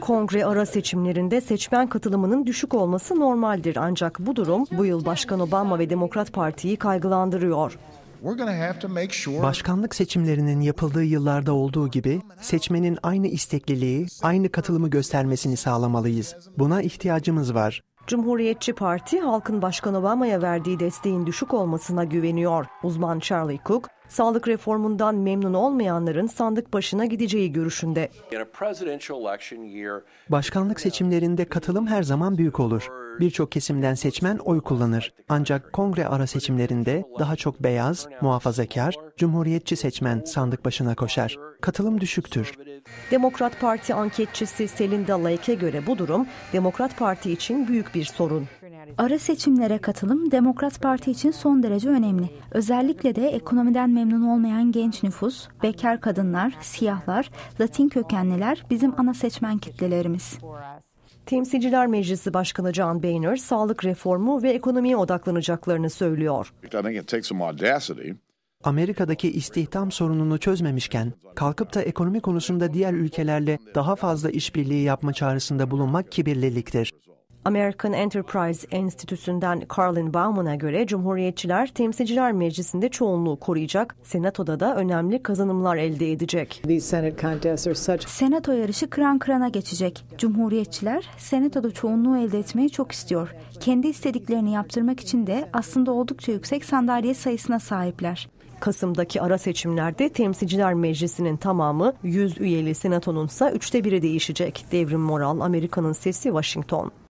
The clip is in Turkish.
Kongre ara seçimlerinde seçmen katılımının düşük olması normaldir ancak bu durum bu yıl Başkan Obama ve Demokrat Parti'yi kaygılandırıyor. Başkanlık seçimlerinin yapıldığı yıllarda olduğu gibi seçmenin aynı istekliliği, aynı katılımı göstermesini sağlamalıyız. Buna ihtiyacımız var. Cumhuriyetçi Parti halkın Başkan Obama'ya verdiği desteğin düşük olmasına güveniyor. Uzman Charlie Cook, sağlık reformundan memnun olmayanların sandık başına gideceği görüşünde. Başkanlık seçimlerinde katılım her zaman büyük olur. Birçok kesimden seçmen oy kullanır. Ancak kongre ara seçimlerinde daha çok beyaz, muhafazakar, cumhuriyetçi seçmen sandık başına koşar. Katılım düşüktür. Demokrat Parti anketçisi Selin Dallayk'e göre bu durum Demokrat Parti için büyük bir sorun. Ara seçimlere katılım Demokrat Parti için son derece önemli. Özellikle de ekonomiden memnun olmayan genç nüfus, bekar kadınlar, siyahlar, Latin kökenliler bizim ana seçmen kitlelerimiz. Temsilciler Meclisi Başkanı John Boehner sağlık reformu ve ekonomiye odaklanacaklarını söylüyor. Amerika'daki istihdam sorununu çözmemişken kalkıp da ekonomi konusunda diğer ülkelerle daha fazla işbirliği yapma çağrısında bulunmak kibirliliktir. American Enterprise Enstitüsü'nden Carlin Bauman'a göre Cumhuriyetçiler Temsilciler Meclisi'nde çoğunluğu koruyacak, Senato'da da önemli kazanımlar elde edecek. Senato yarışı kran kırana geçecek. Cumhuriyetçiler Senato'da çoğunluğu elde etmeyi çok istiyor. Kendi istediklerini yaptırmak için de aslında oldukça yüksek sandalye sayısına sahipler. Kasım'daki ara seçimlerde Temsilciler Meclisi'nin tamamı 100 üyeli senatonunsa üçte biri değişecek. Devrim Moral, Amerika'nın Sesi, Washington.